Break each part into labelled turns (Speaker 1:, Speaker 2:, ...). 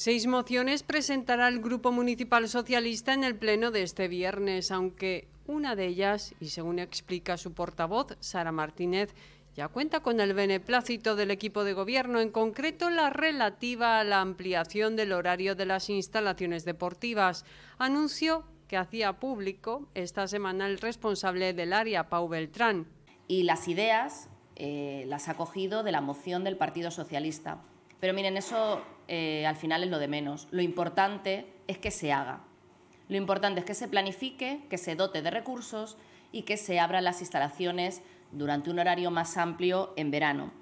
Speaker 1: Seis mociones presentará el Grupo Municipal Socialista en el Pleno de este viernes, aunque una de ellas, y según explica su portavoz, Sara Martínez, ya cuenta con el beneplácito del equipo de gobierno, en concreto la relativa a la ampliación del horario de las instalaciones deportivas. Anunció que hacía
Speaker 2: público esta semana el responsable del área, Pau Beltrán. Y las ideas eh, las ha cogido de la moción del Partido Socialista, pero miren, eso eh, al final es lo de menos. Lo importante es que se haga. Lo importante es que se planifique, que se dote de recursos y que se abran las instalaciones durante un horario más amplio en verano.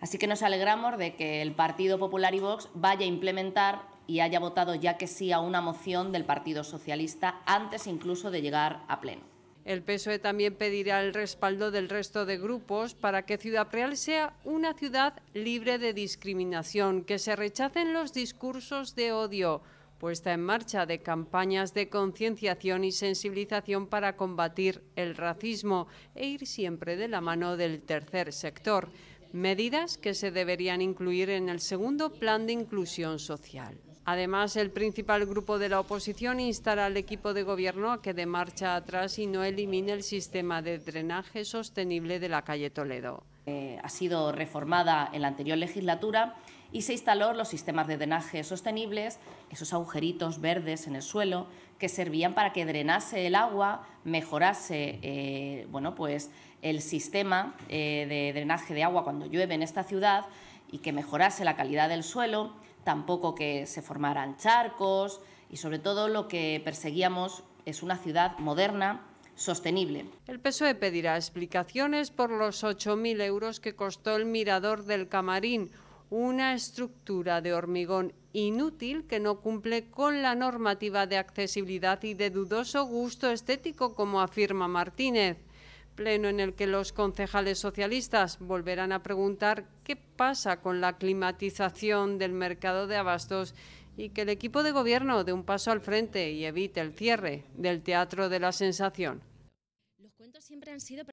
Speaker 2: Así que nos alegramos de que el Partido Popular y Vox vaya a implementar y haya votado ya que sí a una moción del Partido Socialista antes incluso de llegar a pleno. El PSOE también pedirá el respaldo del resto de grupos para
Speaker 1: que Ciudad Real sea una ciudad libre de discriminación, que se rechacen los discursos de odio, puesta en marcha de campañas de concienciación y sensibilización para combatir el racismo e ir siempre de la mano del tercer sector, medidas que se deberían incluir en el segundo plan de inclusión social. Además, el principal grupo de la oposición instará al equipo de gobierno a que dé
Speaker 2: marcha atrás y no elimine el sistema de drenaje sostenible de la calle Toledo. Eh, ha sido reformada en la anterior legislatura y se instaló los sistemas de drenaje sostenibles, esos agujeritos verdes en el suelo que servían para que drenase el agua, mejorase eh, bueno, pues, el sistema eh, de drenaje de agua cuando llueve en esta ciudad y que mejorase la calidad del suelo, tampoco que se formaran charcos y sobre todo lo que perseguíamos es una ciudad moderna, sostenible. El PSOE pedirá explicaciones por los 8.000
Speaker 1: euros que costó el mirador del Camarín, una estructura de hormigón inútil que no cumple con la normativa de accesibilidad y de dudoso gusto estético, como afirma Martínez en el que los concejales socialistas volverán a preguntar qué pasa con la climatización del mercado de abastos y que el equipo de gobierno dé un paso al frente y evite el cierre del Teatro de la Sensación.
Speaker 2: Los cuentos siempre han sido